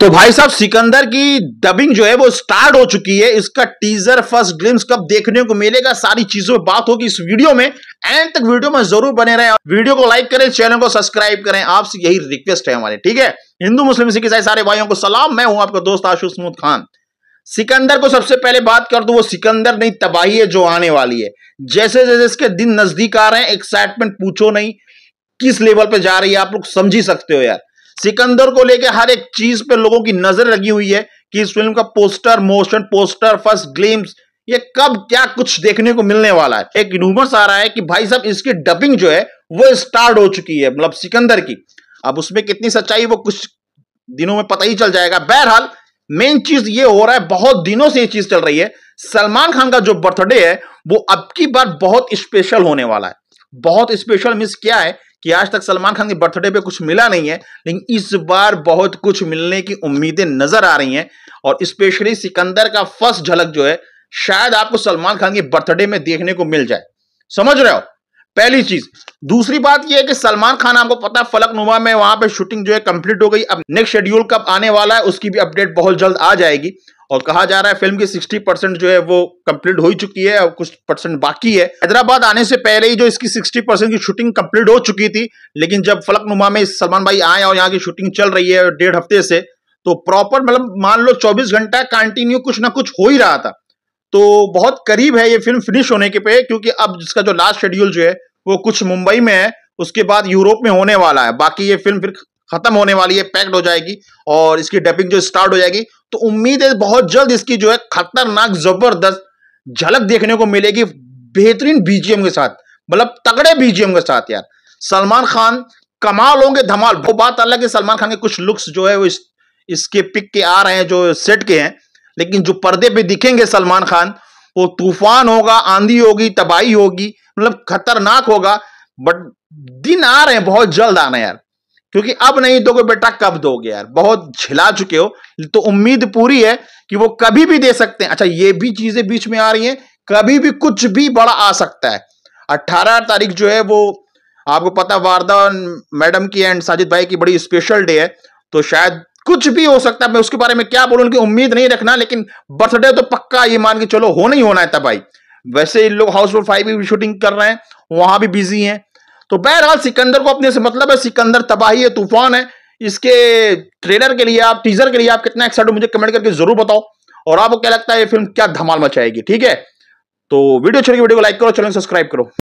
तो भाई साहब सिकंदर की डबिंग जो है वो स्टार्ट हो चुकी है इसका टीजर फर्स्ट ग्लिम्स कब देखने को मिलेगा सारी चीजों में बात होगी इस वीडियो में एंड तक वीडियो में जरूर बने रहे वीडियो को लाइक करें चैनल को सब्सक्राइब करें आपसे यही रिक्वेस्ट है हमारे ठीक है हिंदू मुस्लिम सिख ईसाई सारे भाइयों को सलाम मैं हूं आपका दोस्त आशुष महमूद खान सिकंदर को सबसे पहले बात कर दू वो सिकंदर नहीं तबाही है जो आने वाली है जैसे जैसे इसके दिन नजदीक आ रहे हैं एक्साइटमेंट पूछो नहीं किस लेवल पे जा रही है आप लोग समझ ही सकते हो यार सिकंदर को लेकर हर एक चीज पे लोगों की नजर लगी हुई है कि इस फिल्म का poster motion poster first glimpse ये कब क्या कुछ देखने को मिलने वाला है एक रूमर्स आ रहा है कि भाई साहब इसकी डबिंग जो है वो स्टार्ट हो चुकी है मतलब सिकंदर की अब उसमें कितनी सच्चाई वो कुछ दिनों में पता ही चल जाएगा बहरहाल मेन चीज ये हो रहा है बहुत दिनों से ये चीज चल रही है सलमान खान का जो बर्थडे है वो अब की बार बहुत स्पेशल होने वाला है बहुत स्पेशल मिस क्या है कि आज तक सलमान खान के बर्थडे पे कुछ मिला नहीं है लेकिन इस बार बहुत कुछ मिलने की उम्मीदें नजर आ रही हैं और स्पेशली सिकंदर का फर्स्ट झलक जो है शायद आपको सलमान खान के बर्थडे में देखने को मिल जाए समझ रहे हो पहली चीज दूसरी बात यह है कि सलमान खान आपको पता है फलक नुमा में वहां पे शूटिंग जो है कंप्लीट हो गई अब नेक्स्ट शेड्यूल कब आने वाला है उसकी भी अपडेट बहुत जल्द आ जाएगी और कहा जा रहा है फिल्म की 60 परसेंट जो है वो कंप्लीट हो ही चुकी है और कुछ परसेंट बाकी है हैदराबाद आने से पहले ही जो इसकी 60 परसेंट की शूटिंग कंप्लीट हो चुकी थी लेकिन जब नुमा में सलमान भाई आए और यहाँ की शूटिंग चल रही है डेढ़ हफ्ते से तो प्रॉपर मतलब मान लो चौबीस घंटा कंटिन्यू कुछ ना कुछ हो ही रहा था तो बहुत करीब है ये फिल्म फिनिश होने के पे क्योंकि अब जिसका जो लास्ट शेड्यूल जो है वो कुछ मुंबई में है उसके बाद यूरोप में होने वाला है बाकी ये फिल्म फिर खत्म होने वाली है पैक्ड हो जाएगी और इसकी डबिंग जो स्टार्ट हो जाएगी तो उम्मीद है बहुत जल्द इसकी जो है खतरनाक जबरदस्त झलक देखने को मिलेगी बेहतरीन बीजीएम के साथ मतलब तगड़े बीजीएम के साथ यार सलमान खान कमाल होंगे धमाल वो बात अलग है सलमान खान के कुछ लुक्स जो है वो इस, इसके पिक के आ रहे हैं जो सेट के हैं लेकिन जो पर्दे पे दिखेंगे सलमान खान वो तूफान होगा आंधी होगी तबाही होगी मतलब खतरनाक होगा बट दिन आ रहे हैं बहुत जल्द आना यार क्योंकि अब नहीं दोगे बेटा कब दोगे यार बहुत झिला चुके हो तो उम्मीद पूरी है कि वो कभी भी दे सकते हैं अच्छा ये भी चीजें बीच में आ रही हैं कभी भी कुछ भी बड़ा आ सकता है अट्ठारह तारीख जो है वो आपको पता वारदा मैडम की एंड साजिद भाई की बड़ी स्पेशल डे है तो शायद कुछ भी हो सकता है मैं उसके बारे में क्या बोलूं उनकी उम्मीद नहीं रखना लेकिन बर्थडे तो पक्का ये मान के चलो हो नहीं होना है तब भाई वैसे इन लोग हाउसफुल फाइव भी शूटिंग कर रहे हैं वहां भी बिजी हैं तो बहरहाल सिकंदर को अपने से मतलब है सिकंदर तबाही है तूफान है इसके ट्रेलर के लिए आप टीजर के लिए आप कितना एक्साइट हो मुझे कमेंट करके जरूर बताओ और आपको क्या लगता है ये फिल्म क्या धमाल मचाएगी ठीक है तो वीडियो छोड़िए वीडियो को लाइक करो चैनल सब्सक्राइब करो